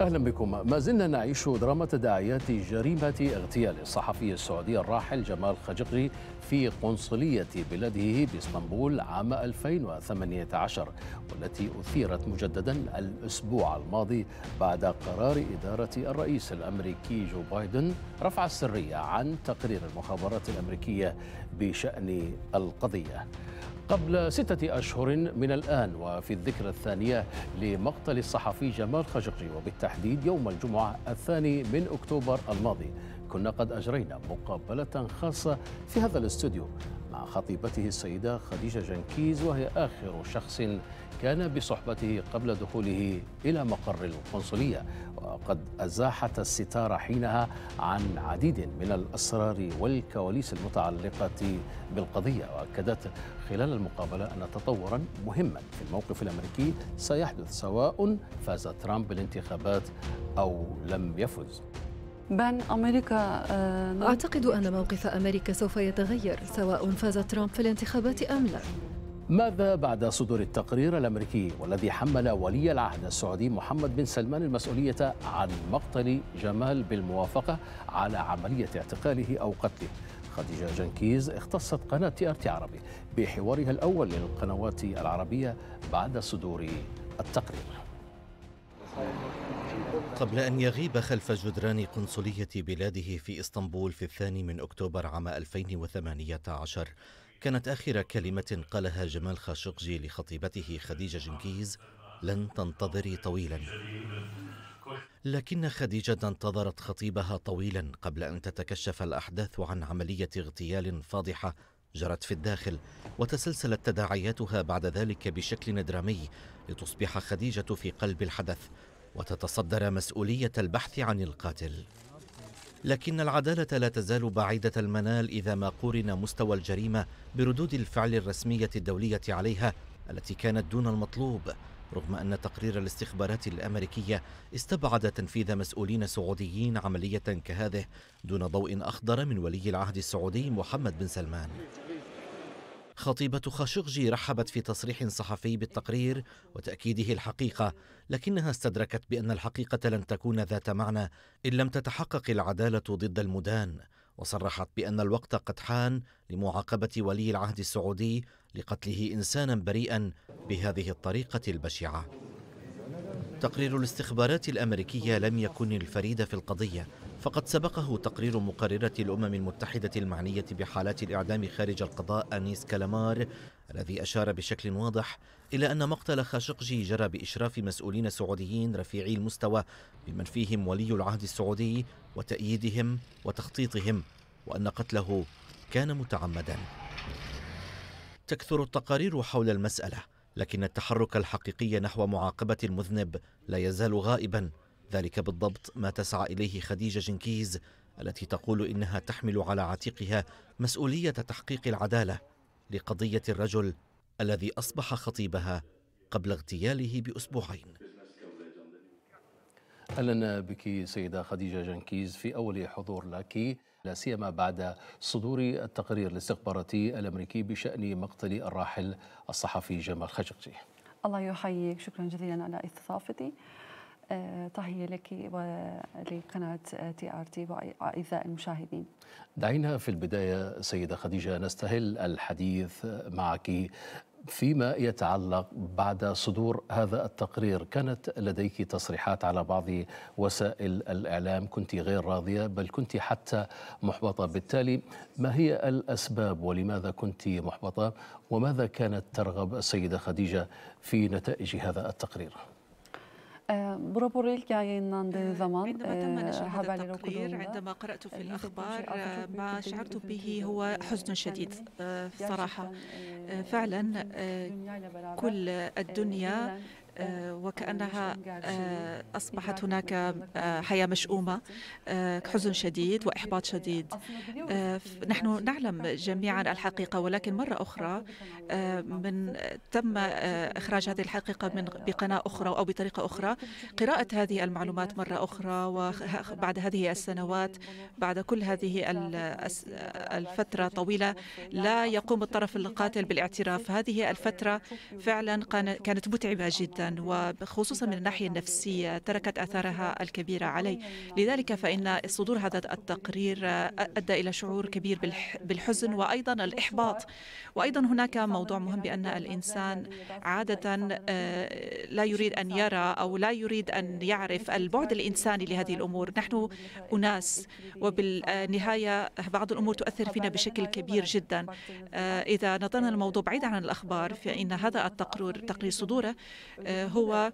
أهلا بكم ما زلنا نعيش دراما تداعيات جريمة اغتيال الصحفي السعودي الراحل جمال خجقري في قنصلية بلده باسطنبول عام 2018 والتي أثيرت مجددا الأسبوع الماضي بعد قرار إدارة الرئيس الأمريكي جو بايدن رفع السرية عن تقرير المخابرات الأمريكية بشأن القضية قبل ستة أشهر من الآن وفي الذكرى الثانية لمقتل الصحفي جمال خاشقجي وبالتحديد يوم الجمعة الثاني من أكتوبر الماضي كنا قد أجرينا مقابلة خاصة في هذا الاستوديو مع خطيبته السيدة خديجة جنكيز وهي آخر شخص كان بصحبته قبل دخوله إلى مقر القنصلية وقد أزاحت الستار حينها عن عديد من الأسرار والكواليس المتعلقة بالقضية وأكدت خلال المقابلة أن تطورا مهما في الموقف الأمريكي سيحدث سواء فاز ترامب بالانتخابات أو لم يفز بان أمريكا آه نعم. أعتقد أن موقف أمريكا سوف يتغير سواء فاز ترامب في الانتخابات أم لا ماذا بعد صدور التقرير الامريكي والذي حمل ولي العهد السعودي محمد بن سلمان المسؤوليه عن مقتل جمال بالموافقه على عمليه اعتقاله او قتله؟ خديجه جنكيز اختصت قناه تي ار تي عربي بحوارها الاول للقنوات العربيه بعد صدور التقرير. قبل أن يغيب خلف جدران قنصلية بلاده في إسطنبول في الثاني من أكتوبر عام 2018 كانت آخر كلمة قالها جمال خاشقجي لخطيبته خديجة جنكيز لن تنتظري طويلا لكن خديجة انتظرت خطيبها طويلا قبل أن تتكشف الأحداث عن عملية اغتيال فاضحة جرت في الداخل وتسلسلت تداعياتها بعد ذلك بشكل درامي لتصبح خديجة في قلب الحدث وتتصدر مسؤولية البحث عن القاتل لكن العدالة لا تزال بعيدة المنال إذا ما قورن مستوى الجريمة بردود الفعل الرسمية الدولية عليها التي كانت دون المطلوب رغم أن تقرير الاستخبارات الأمريكية استبعد تنفيذ مسؤولين سعوديين عملية كهذه دون ضوء أخضر من ولي العهد السعودي محمد بن سلمان خطيبة خاشقجي رحبت في تصريح صحفي بالتقرير وتأكيده الحقيقة لكنها استدركت بأن الحقيقة لن تكون ذات معنى إن لم تتحقق العدالة ضد المدان وصرحت بأن الوقت قد حان لمعاقبة ولي العهد السعودي لقتله إنسانا بريئا بهذه الطريقة البشعة تقرير الاستخبارات الأمريكية لم يكن الفريد في القضية فقد سبقه تقرير مقررة الأمم المتحدة المعنية بحالات الإعدام خارج القضاء أنيس كالامار الذي أشار بشكل واضح إلى أن مقتل خاشقجي جرى بإشراف مسؤولين سعوديين رفيعي المستوى بمن فيهم ولي العهد السعودي وتأييدهم وتخطيطهم وأن قتله كان متعمدا تكثر التقارير حول المسألة لكن التحرك الحقيقي نحو معاقبة المذنب لا يزال غائبا ذلك بالضبط ما تسعى إليه خديجة جنكيز التي تقول إنها تحمل على عاتقها مسؤولية تحقيق العدالة لقضية الرجل الذي أصبح خطيبها قبل اغتياله بأسبوعين أهلا بك سيدة خديجة جنكيز في أول حضور لك لا سيما بعد صدور التقرير الاستخباراتي الامريكي بشان مقتل الراحل الصحفي جمال خشقجي. الله يحييك، شكرا جزيلا على استضافتي. آه، تحية لك ولقناة تي آر تي وأعزائي المشاهدين دعينا في البداية سيدة خديجة نستهل الحديث معك فيما يتعلق بعد صدور هذا التقرير كانت لديك تصريحات على بعض وسائل الإعلام كنت غير راضية بل كنت حتى محبطة بالتالي ما هي الأسباب ولماذا كنت محبطة وماذا كانت ترغب السيدة خديجة في نتائج هذا التقرير؟ برافو ريل كان آه زمان عندما تم نشر هذا عندما قرأت في e, الأخبار آه، ما شعرت به هو e, حزن شديد آه، صراحة e, آه، فعلا كل الدنيا آه، وكأنها آه، أصبحت هناك آه، حياة مشؤومة حزن شديد وإحباط شديد نحن نعلم جميعا الحقيقة ولكن مرة أخرى من تم إخراج هذه الحقيقة من بقناة أخرى أو بطريقة أخرى قراءة هذه المعلومات مرة أخرى وبعد هذه السنوات بعد كل هذه الفترة طويلة لا يقوم الطرف القاتل بالاعتراف هذه الفترة فعلا كانت متعبة جدا وخصوصا من الناحية النفسية تركت أثارها الكبيرة علي لذلك فإن صدور هذا التقرير أدى إلى شعور كبير بالحزن وأيضا الإحباط وأيضا هناك موضوع مهم بأن الإنسان عادة آه، لا يريد أن يرى أو لا يريد أن يعرف البعد الإنساني لهذه الأمور نحن أناس وبالنهاية بعض الأمور تؤثر فينا بشكل كبير جدا آه، إذا نظرنا الموضوع بعيد عن الأخبار فإن هذا التقرير تقرير صدوره آه، هو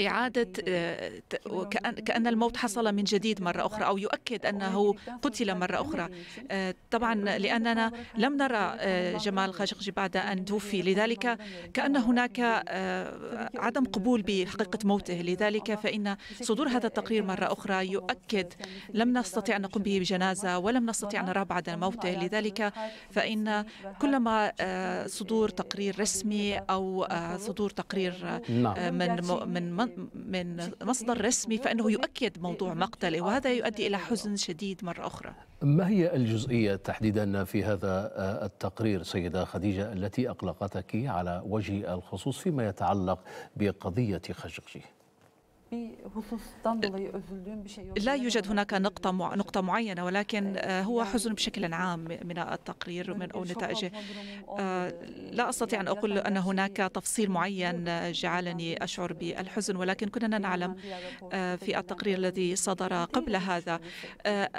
إعادة آه، كأن الموت حصل من جديد مرة أخرى أو يؤكد أنه قتل مرة أخرى آه، طبعا لأننا لم نرى آه، جمال خاشقجي بعد أن توفي لذلك كأن هناك عدم قبول بحقيقة موته لذلك فإن صدور هذا التقرير مرة أخرى يؤكد لم نستطيع أن نقوم به بجنازة ولم نستطيع أن نرى بعد موته لذلك فإن كلما صدور تقرير رسمي أو صدور تقرير نعم. أكثر آه، من من من مصدر رسمي فإنه يؤكد موضوع مقتله وهذا يؤدي إلى حزن شديد مرة أخرى ما هي الجزئية تحديدا في هذا آه، التقرير سيدة خديجة التي أقلقتك على وجه الخصوص فيما يتعلق بقضية خشقجي؟ لا يوجد هناك نقطة نقطة معينة ولكن آه، آه، هو يعني حزن بشكل عام من التقرير يعني من أو نتائجه آه، لا يعني أستطيع أن أقول أن هناك تفصيل معين جعلني أشعر بالحزن ولكن كنا نعلم في التقرير الذي صدر قبل هذا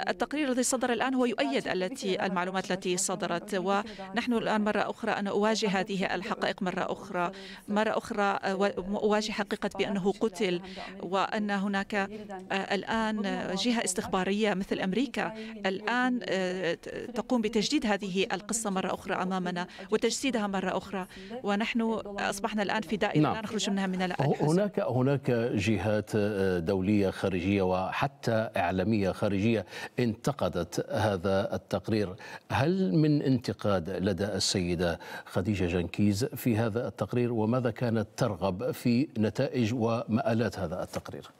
التقرير الذي صدر الآن هو يؤيد التي المعلومات التي صدرت ونحن الآن مرة أخرى أنا أواجه هذه الحقائق مرة أخرى مرة أخرى أواجه حقيقة بأنه قتل وأن هناك آه، الآن جهة استخبارية مثل أمريكا الآن آه، تقوم بتجديد هذه القصة مرة أخرى أمامنا وتجسيدها مرة أخرى ونحن أصبحنا الآن في دائرة نعم. لا نخرج منها من الآن أه-, هناك هناك جهات دولية خارجية وحتى إعلامية خارجية انتقدت هذا التقرير هل من انتقاد لدى السيدة خديجة جنكيز في هذا التقرير وماذا كانت ترغب في نتائج ومآلات هذا التقرير التقرير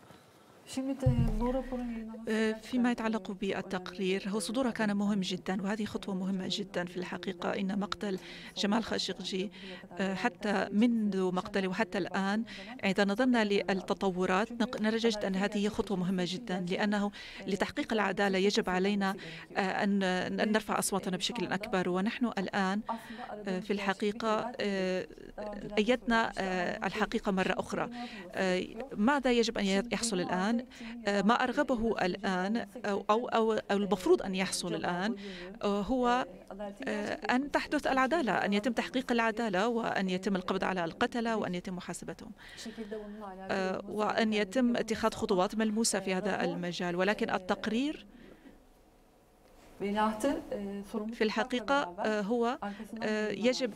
آه، فيما يتعلق بالتقرير هو صدوره كان مهم جدا وهذه خطوة مهمة جدا في الحقيقة إن مقتل جمال خاشقجي آه، حتى منذ مقتله وحتى الآن إذا نظرنا للتطورات نرى أن هذه خطوة مهمة جدا لأنه لتحقيق العدالة يجب علينا آه، أن نرفع أصواتنا بشكل أكبر ونحن الآن في الحقيقة أيدنا الحقيقة مرة أخرى ماذا يجب أن يحصل الآن الآن آه، ما أرغبه الآن أو, أو, أو, أو المفروض أن يحصل الآن آه، هو آه، أن تحدث العدالة أن يتم تحقيق العدالة وأن يتم القبض على القتلة وأن يتم محاسبتهم وأن يتم اتخاذ خطوات ملموسة في هذا المجال ولكن التقرير في الحقيقة هو يجب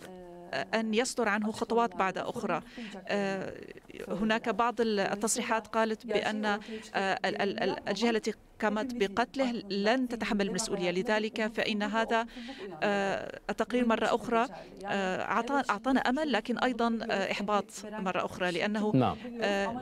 أن يصدر عنه خطوات بعد أخرى آه، هناك بعض التصريحات قالت بأن آه، الجهة التي قامت بقتله لن تتحمل المسؤولية لذلك فإن هذا آه، التقرير مرة أخرى أعطانا أمل لكن أيضا إحباط مرة أخرى لأنه نعم.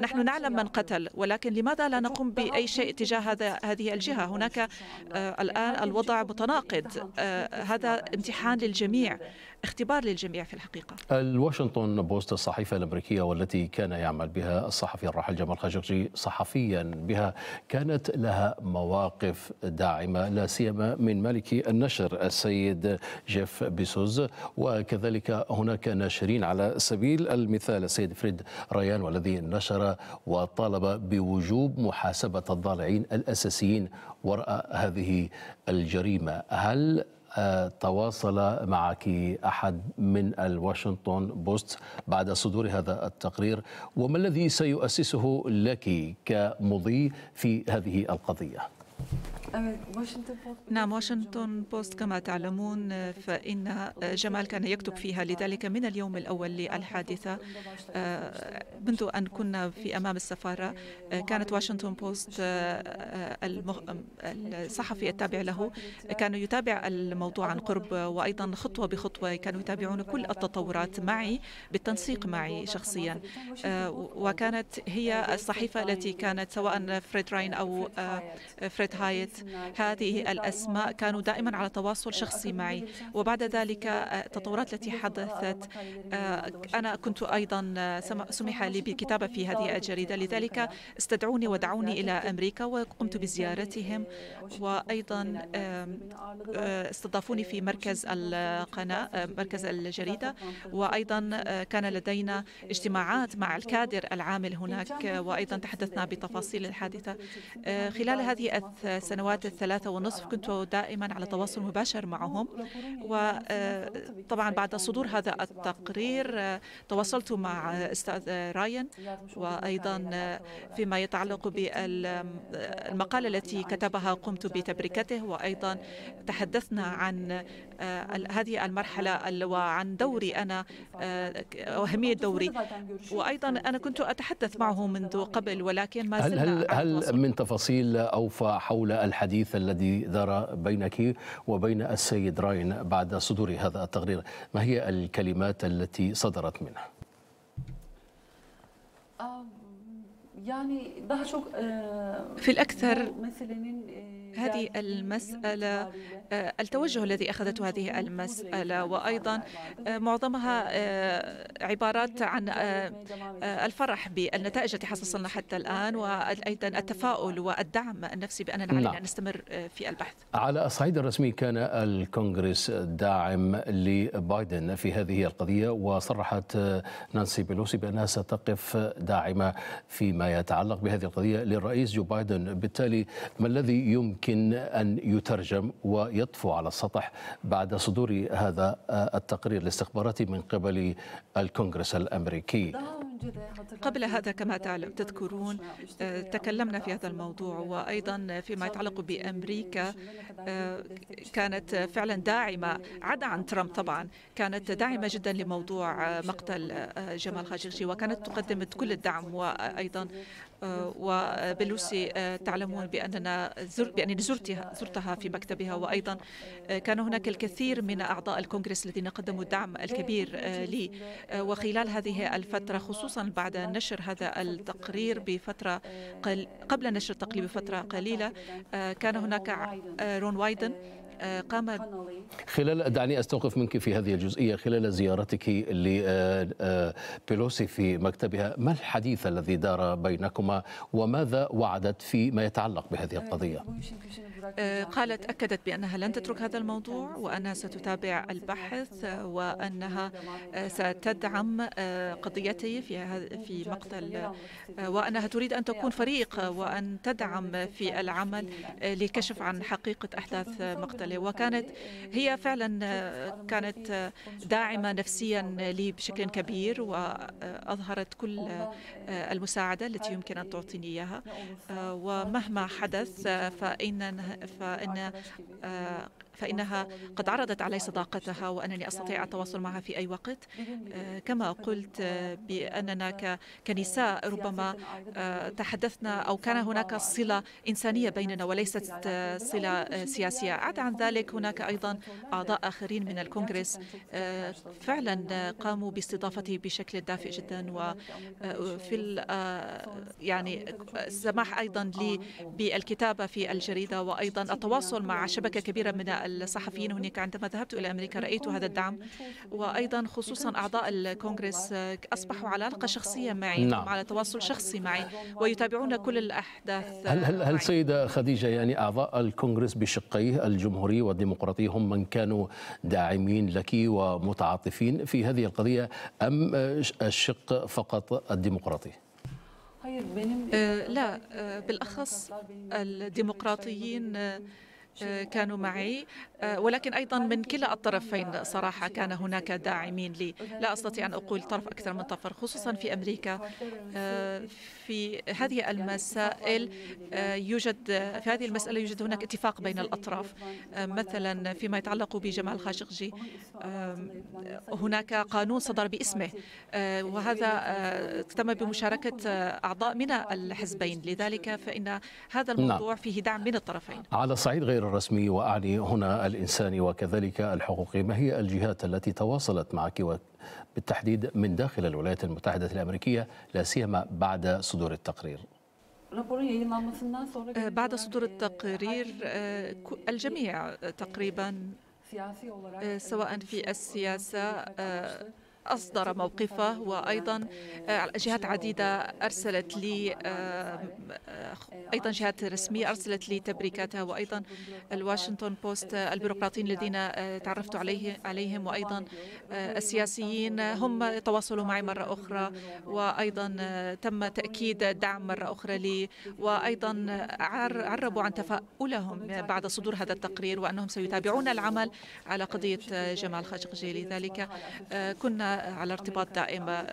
نحن نعلم من قتل ولكن لماذا لا نقوم بأي شيء تجاه هذا هذه الجهة هناك الآن الوضع متناقض هذا امتحان للجميع اختبار للجميع في الحقيقة الواشنطن بوست الصحيفة الأمريكية والتي كان يعمل بها الصحفي الراحل جمال خاشقجي صحفيا بها كانت لها مواقف داعمة لا سيما من مالك النشر السيد جيف بيسوز وكذلك هناك ناشرين على سبيل المثال السيد فريد ريان والذي نشر وطالب بوجوب محاسبة الضالعين الأساسيين وراء هذه الجريمة هل تواصل معك أحد من الواشنطن بوست بعد صدور هذا التقرير وما الذي سيؤسسه لك كمضي في هذه القضية؟ نعم واشنطن بوست كما تعلمون فإن جمال كان يكتب فيها لذلك من اليوم الأول للحادثة آه، منذ أن كنا في أمام السفارة آه، كانت واشنطن بوست آه، الصحفي التابع له كان يتابع الموضوع عن قرب وأيضا خطوة بخطوة كانوا يتابعون كل التطورات معي بالتنسيق معي شخصيا وكانت هي الصحيفة التي كانت سواء فريد راين أو فريد هايت هذه الأسماء كانوا دائما على تواصل شخصي معي وبعد ذلك التطورات آه، التي حدثت آه، أنا كنت أيضا آه، سمح لي بالكتابة في هذه الجريدة لذلك استدعوني ودعوني إلى أمريكا وقمت بزيارتهم وأيضا استضافوني في مركز القناة مركز الجريدة وأيضا كان لدينا اجتماعات مع الكادر العامل هناك وأيضا تحدثنا بتفاصيل الحادثة خلال هذه السنوات السنوات الثلاثة ونصف كنت دائما على تواصل مباشر معهم وطبعا آه، بعد صدور هذا التقرير آه، تواصلت مع أستاذ راين وأيضا آه، فيما يتعلق بالمقالة التي كتبها قمت بتبريكته وأيضا تحدثنا عن هذه المرحلة وعن دوري أنا وأهمية دوري وأيضا أنا كنت أتحدث معه منذ قبل ولكن ما زلنا هل, هل من تفاصيل أوفى حول الحديث الحديث الذي دار بينك وبين السيد راين بعد صدور هذا التقرير ما هي الكلمات التي صدرت منه يعني في الأكثر هذه المسألة آه، التوجه الذي أخذته هذه المسألة وأيضا آه، معظمها آه، عبارات عن الفرح بالنتائج التي حصلنا حتى الآن وأيضا التفاؤل والدعم النفسي بأننا علينا أن نعم. نستمر في البحث على الصعيد الرسمي كان الكونغرس داعم لبايدن في هذه القضية وصرحت نانسي بيلوسي بأنها ستقف داعمة فيما يتعلق بهذه القضية للرئيس جو بايدن بالتالي ما الذي يمكن يمكن أن يترجم ويطفو على السطح بعد صدور هذا التقرير الاستخباراتي من قبل الكونغرس الأمريكي قبل هذا كما تذكرون تكلمنا في هذا الموضوع وأيضا فيما يتعلق بأمريكا كانت فعلا داعمة عدا عن ترامب طبعا كانت داعمة جدا لموضوع مقتل جمال خاشقجي وكانت تقدم كل الدعم وأيضا وبلوسي آه، تعلمون بأننا زرت بأنني زرتها زرتها في مكتبها وأيضا آه، كان هناك الكثير من أعضاء الكونغرس الذين قدموا الدعم الكبير آه، لي وخلال هذه الفترة خصوصا بعد نشر هذا التقرير بفترة قل... قبل نشر التقرير بفترة قليلة كان هناك رون وايدن قام خلال دعني استوقف منك في هذه الجزئيه خلال زيارتك لبيلوسي آه، آه، في مكتبها ما الحديث الذي دار بينكما وماذا وعدت فيما يتعلق بهذه القضيه؟ أه، آه، قالت أكدت بأنها لن تترك هذا إيه، الموضوع وأنها ستتابع البحث وأنها آه، ستدعم آه، قضيتي في في مقتل وأنها تريد أن تكون فريق وأن تدعم في العمل لكشف عن حقيقة أحداث مقتله وكانت هي فعلا كانت داعمة نفسيا لي بشكل كبير وأظهرت كل المساعدة التي يمكن أن تعطيني إياها ومهما حدث فإن فإن فإنها قد عرضت علي صداقتها وأنني أستطيع التواصل معها في أي وقت آه، كما قلت آه، بأننا كنساء ربما آه، تحدثنا أو كان هناك صلة إنسانية بيننا وليست صلة سياسية عدا عن ذلك هناك أيضا أعضاء آخرين من الكونغرس فعلا قاموا باستضافتي بشكل دافئ جدا وفي يعني السماح أيضا لي بالكتابة في الجريدة وأيضا التواصل مع شبكة كبيرة من الصحفيين هناك عندما ذهبت إلى أمريكا رأيت هذا الدعم وأيضا خصوصا أعضاء الكونغرس أصبحوا على علاقة شخصية معي نعم. على تواصل شخصي معي ويتابعون كل الأحداث هل هل, هل سيدة خديجة يعني أعضاء الكونغرس بشقيه الجمهوري والديمقراطي هم من كانوا داعمين لك ومتعاطفين في هذه القضية أم الشق فقط الديمقراطي؟ آه، لا آه، بالأخص الديمقراطيين آه، آه، كانوا معي آه، آه، ولكن أيضا من كلا الطرفين صراحة كان هناك داعمين لي لا أستطيع أن أقول طرف أكثر من طرف خصوصا في أمريكا في هذه المسائل يعني يوجد في هذه المسألة يوجد هناك اتفاق بين الأطراف مثلا فيما يتعلق بجمال خاشقجي هناك قانون صدر باسمه وهذا تم يعني بمشاركة أعضاء من الحزبين لذلك فإن هذا نعم. الموضوع فيه دعم من الطرفين على صعيد غير الرسمي وأعني هنا الإنساني وكذلك الحقوقي ما هي الجهات التي تواصلت معك بالتحديد من داخل الولايات المتحدة الأمريكية لا سيما بعد صدور التقرير بعد صدور التقرير آه، الجميع تقريبا آه، سواء في السياسة آه، أصدر موقفه وأيضا آه، جهات عديدة أرسلت لي آه، آه، أيضا جهات رسمية أرسلت لي تبريكاتها وأيضا الواشنطن بوست البيروقراطيين الذين تعرفت عليه عليهم وأيضا السياسيين هم تواصلوا معي مرة أخرى وأيضا تم تأكيد دعم مرة أخرى لي وأيضا عربوا عن تفاؤلهم بعد صدور هذا التقرير وأنهم سيتابعون العمل على قضية جمال خاشقجي لذلك كنا على ارتباط دائم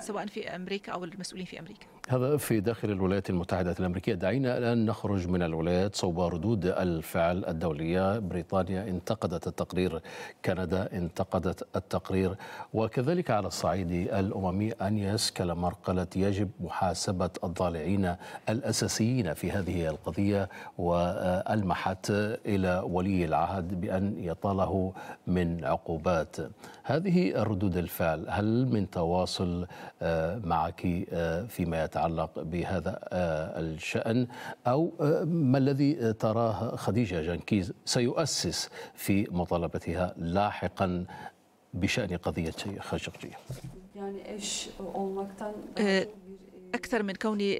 سواء في امريكا او المسؤولين في امريكا هذا في داخل الولايات المتحدة الأمريكية دعينا الآن نخرج من الولايات صوب ردود الفعل الدولية بريطانيا انتقدت التقرير كندا انتقدت التقرير وكذلك على الصعيد الأممي أنيس كلامار قالت يجب محاسبة الضالعين الأساسيين في هذه القضية وألمحت إلى ولي العهد بأن يطاله من عقوبات هذه ردود الفعل هل من تواصل آه، معك آه، فيما يتعلق يتعلق بهذا آه، الشأن أو آه، ما الذي تراه خديجة جنكيز سيؤسس في مطالبتها لاحقا بشأن قضية خاشقجية يعني ايش أكثر من كوني آه،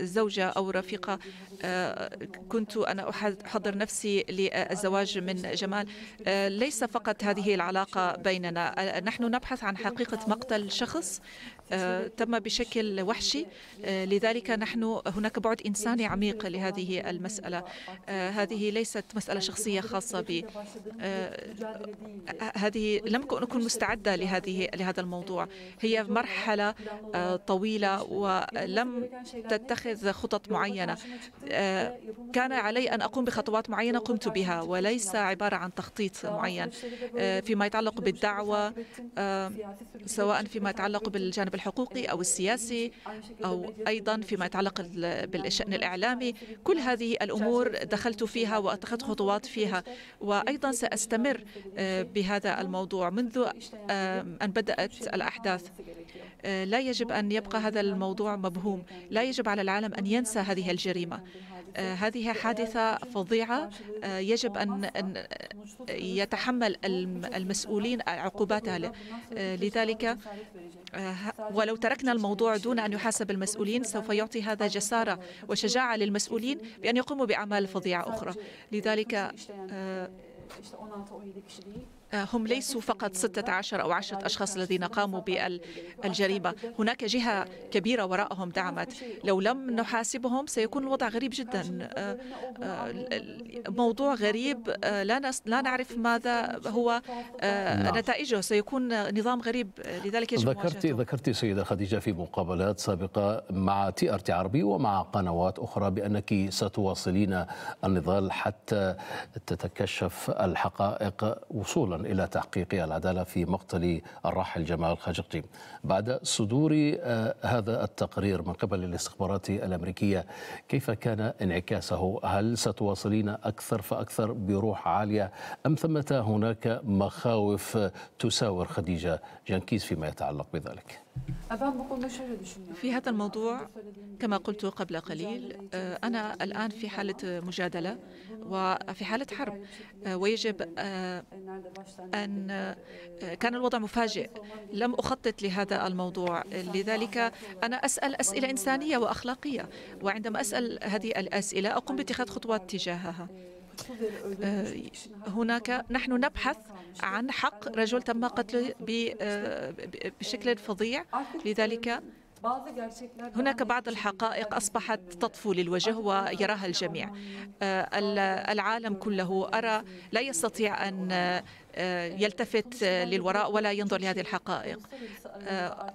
آه، زوجة أو رفيقة آه، كنت أنا أحضر نفسي للزواج من جمال ليس فقط هذه العلاقة بيننا نحن نبحث عن حقيقة مقتل شخص تم بشكل وحشي لذلك نحن هناك بعد إنساني عميق لهذه المسألة هذه ليست مسألة شخصية خاصة بي هذه لم أكن مستعدة لهذه لهذا الموضوع هي مرحلة طويلة و ولم تتخذ خطط معينة آه، كان علي أن أقوم بخطوات معينة قمت بها وليس عبارة عن تخطيط معين آه، فيما يتعلق بالدعوة آه، سواء فيما يتعلق بالجانب الحقوقي أو السياسي أو أيضا فيما يتعلق بالشأن الإعلامي كل هذه الأمور دخلت فيها وأتخذت خطوات فيها وأيضا سأستمر بهذا الموضوع منذ أن بدأت الأحداث لا يجب أن يبقى هذا الموضوع موضوع مبهوم لا يجب على العالم أن ينسى هذه الجريمة آه، هذه حادثة فظيعة آه، يجب أن يتحمل المسؤولين عقوباتها آه، لذلك ولو تركنا الموضوع دون أن يحاسب المسؤولين سوف يعطي هذا جسارة وشجاعة للمسؤولين بأن يقوموا بأعمال فظيعة أخرى لذلك هم ليسوا فقط 16 أو 10 أشخاص الذين قاموا بالجريمة هناك جهة كبيرة وراءهم دعمت لو لم نحاسبهم سيكون الوضع غريب جدا آه، آه، موضوع غريب آه، لا لا نعرف ماذا هو نعم. نتائجه سيكون نظام غريب لذلك يجب ذكرت ذكرت سيدة خديجة في مقابلات سابقة مع تي ار تي عربي ومع قنوات أخرى بأنك ستواصلين النضال حتى تتكشف الحقائق وصولا إلى تحقيق العدالة في مقتل الراحل جمال خاشقجي بعد صدور آه، هذا التقرير من قبل الاستخبارات الأمريكية كيف كان انعكاسه هل ستواصلين أكثر فأكثر بروح عالية أم ثمة هناك مخاوف تساور خديجة جنكيز فيما يتعلق بذلك في هذا الموضوع كما قلت قبل قليل آه، أنا الآن في حالة مجادلة وفي حالة حرب آه، ويجب آه، أن كان الوضع مفاجئ لم أخطط لهذا الموضوع لذلك أنا أسأل أسئلة إنسانية وأخلاقية وعندما أسأل هذه الأسئلة أقوم باتخاذ خطوات تجاهها آه، هناك نحن نبحث عن حق رجل تم قتله آه، بشكل فظيع لذلك هناك بعض الحقائق أصبحت تطفو للوجه ويراها الجميع آه، العالم كله أرى لا يستطيع أن يلتفت للوراء ولا ينظر لهذه الحقائق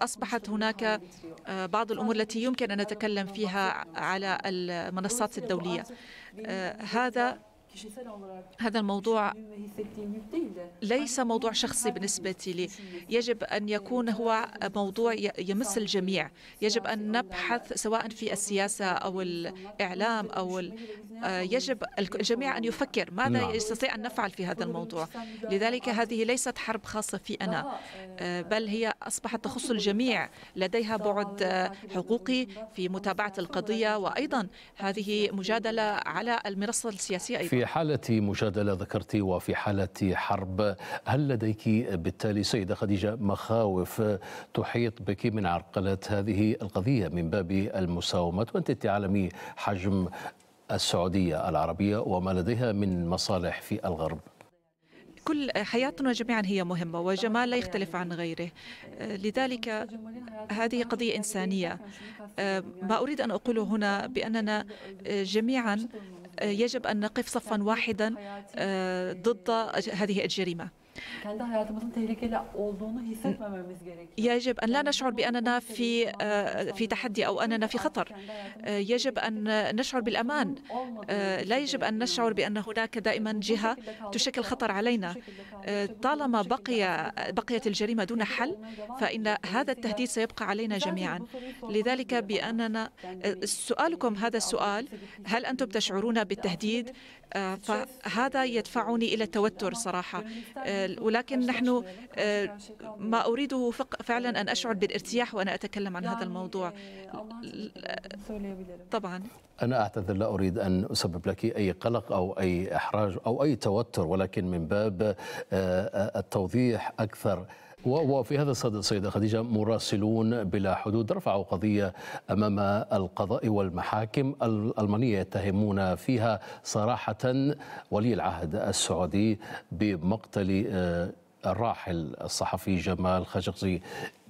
أصبحت هناك بعض الأمور التي يمكن أن نتكلم فيها على المنصات الدولية هذا هذا الموضوع ليس موضوع شخصي بالنسبة لي يجب أن يكون هو موضوع يمس الجميع يجب أن نبحث سواء في السياسة أو الإعلام أو آه، يجب الجميع أن يفكر ماذا نعم. يستطيع أن نفعل في هذا الموضوع لذلك هذه ليست حرب خاصة في أنا آه، بل هي أصبحت تخص الجميع لديها بعد آه، حقوقي في متابعة القضية وأيضا هذه مجادلة على المنصة السياسية أيضا في حالة مجادلة ذكرت وفي حالة حرب هل لديك بالتالي سيدة خديجة مخاوف تحيط بك من عرقلة هذه القضية من باب المساومة وأنت تعلمي حجم السعودية العربية وما لديها من مصالح في الغرب كل حياتنا جميعا هي مهمة وجمال لا يختلف عن غيره لذلك هذه قضية إنسانية ما أريد أن أقوله هنا بأننا جميعا يجب أن نقف صفا واحدا آه، ضد هذه الجريمة olduğunu hissetmememiz gerekiyor. يجب أن لا نشعر بأننا في آه، في تحدي أو أننا في خطر. آه، آه، يجب أن نشعر بالأمان. لا يجب أن نشعر بأن هناك دائما جهة تشكل خطر علينا. طالما بقي بقيت الجريمة دون حل فإن هذا التهديد سيبقى علينا جميعا. لذلك بأننا سؤالكم هذا السؤال هل أنتم تشعرون بالتهديد آه، فهذا يدفعني إلى التوتر صراحة آه، ولكن نحن آه، ما أريده فعلا أن أشعر بالارتياح وأنا أتكلم عن هذا الموضوع طبعا أنا أعتذر لا أريد أن أسبب لك أي قلق أو أي إحراج أو أي توتر ولكن من باب التوضيح أكثر وفي هذا الصدد سيدة خديجة مراسلون بلا حدود رفعوا قضية أمام القضاء والمحاكم الألمانية يتهمون فيها صراحة ولي العهد السعودي بمقتل آه، الراحل الصحفي جمال خاشقجي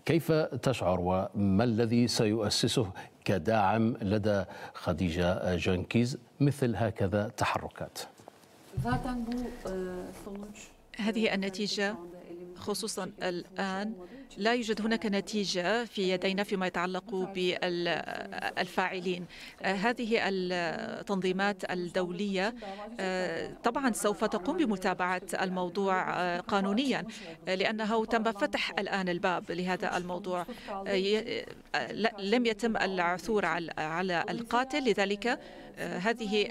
كيف تشعر وما الذي سيؤسسه كداعم لدى خديجة جنكيز مثل هكذا تحركات؟ euh, هذه النتيجة خصوصا الآن لا يوجد هناك نتيجة في يدينا فيما يتعلق بالفاعلين هذه التنظيمات الدولية طبعا سوف تقوم بمتابعة الموضوع قانونيا لأنه تم فتح الآن الباب لهذا الموضوع لم يتم العثور على القاتل لذلك هذه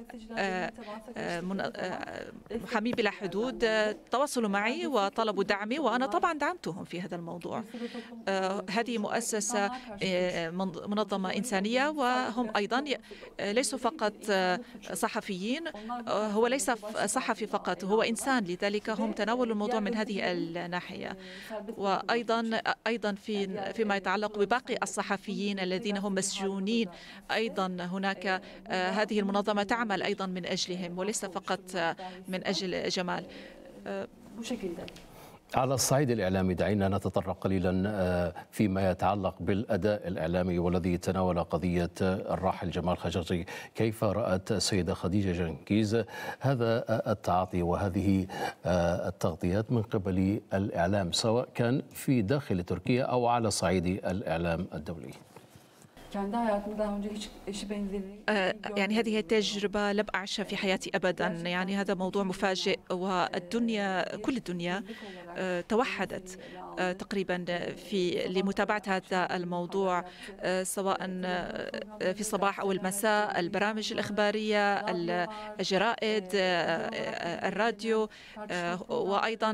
محامي بلا حدود تواصلوا معي وطلبوا دعمي وأنا طبعا دعمتهم في هذا الموضوع آه، هذه مؤسسة آه، منظمة إنسانية وهم أيضا آه، ليسوا فقط صحفيين هو ليس صحفي فقط هو إنسان لذلك هم تناولوا الموضوع من هذه الناحية وأيضا أيضا في فيما يتعلق بباقي الصحفيين الذين هم مسجونين أيضا هناك هذه المنظمة تعمل أيضا من أجلهم وليس فقط من أجل جمال بشكل ذلك على الصعيد الإعلامي دعينا نتطرق قليلا آه، فيما يتعلق بالأداء الإعلامي والذي تناول قضية آه، الراحل جمال خاشقجي كيف رأت السيدة خديجة جنكيز هذا آه، التعاطي وهذه التغطيات من قبل الإعلام سواء كان في داخل تركيا أو على صعيد الإعلام الدولي يعني هذه تجربة لم أعشها في حياتي أبدا يعني هذا موضوع مفاجئ والدنيا كل الدنيا آه، توحدت آه، تقريبا في لمتابعة هذا الموضوع آه، سواء في الصباح أو المساء البرامج الإخبارية الجرائد الراديو وأيضا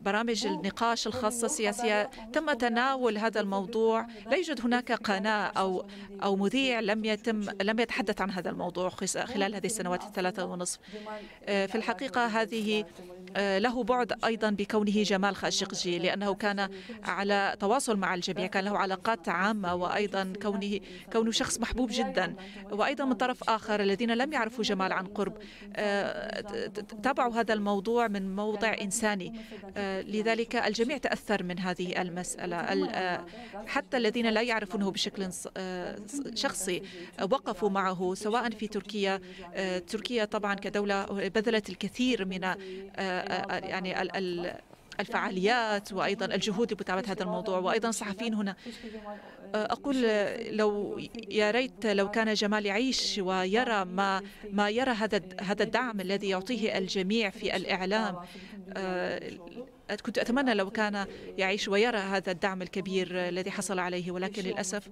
برامج النقاش الخاصة السياسية تم تناول هذا الموضوع لا يوجد هناك قناة زملاء أو أو مذيع لم يتم لم يتحدث عن هذا الموضوع خلال هذه السنوات الثلاثة ونصف آه، في الحقيقة هذه آه، له بعد أيضا بكونه جمال خاشقجي لأنه كان على تواصل مع الجميع كان له علاقات عامة وأيضا كونه كونه شخص محبوب جدا وأيضا من طرف آخر الذين لم يعرفوا جمال عن قرب آه، تابعوا هذا الموضوع من موضع إنساني لذلك الجميع تأثر من هذه المسألة حتى الذين لا يعرفونه بشكل بشكل آه، شخصي وقفوا معه سواء في تركيا آه، تركيا طبعا كدولة بذلت الكثير من آه، يعني الفعاليات وايضا الجهود لمتابعه هذا الموضوع وايضا صحفيين هنا اقول لو يا ريت لو كان جمال يعيش ويرى ما ما يرى هذا هذا الدعم الذي يعطيه الجميع في الاعلام كنت أتمنى لو كان يعيش ويرى هذا الدعم الكبير الذي حصل عليه ولكن للأسف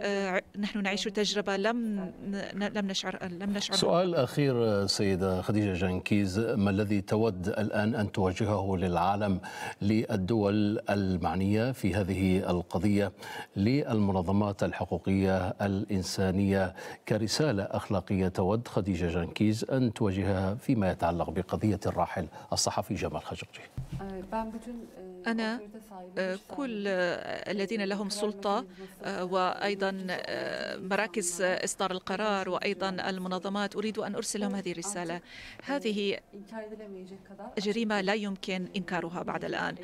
آه، نحن نعيش تجربة لم لم نشعر لم نشعر سؤال أخير سيدة خديجة جنكيز ما الذي تود الآن أن توجهه للعالم للدول المعنية في هذه القضية للمنظمات الحقوقية الإنسانية كرسالة أخلاقية تود خديجة جنكيز أن توجهها فيما يتعلق بقضية الراحل الصحفي جمال خشقجي آه، أنا آه، كل آه، الذين لهم سلطة آه، وأيضا مراكز إصدار القرار وأيضا المنظمات أريد أن أرسلهم هذه الرسالة هذه جريمة لا يمكن إنكارها بعد الآن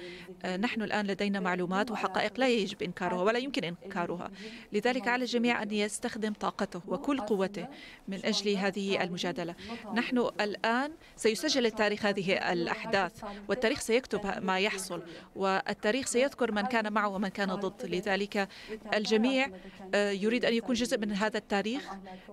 نحن الآن لدينا معلومات وحقائق لا يجب إنكارها ولا يمكن إنكارها لذلك على الجميع أن يستخدم طاقته وكل قوته من أجل هذه المجادلة نحن الآن سيسجل التاريخ هذه الأحداث والتاريخ سيكتب ما يحصل والتاريخ سيذكر من كان معه ومن كان ضد لذلك الجميع آه، يريد أن يكون جزء من هذا التاريخ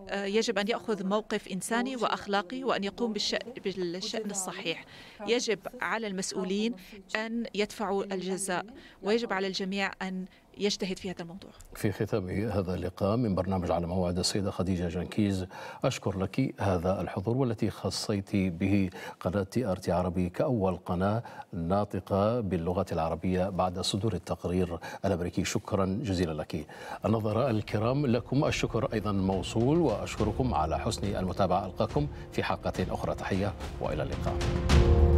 آه، يجب أن يأخذ موقف إنساني وأخلاقي وأن يقوم بالشأن الصحيح يجب على المسؤولين أن يدفعوا الجزاء ويجب على الجميع أن يجتهد في هذا الموضوع في ختام هذا اللقاء من برنامج على موعد السيدة خديجة جنكيز أشكر لك هذا الحضور والتي خصيت به قناة تي آر تي عربي كأول قناة ناطقة باللغة العربية بعد صدور التقرير الأمريكي شكرا جزيلا لك النظراء الكرام لكم الشكر أيضا موصول وأشكركم على حسن المتابعة ألقاكم في حلقة أخرى تحية وإلى اللقاء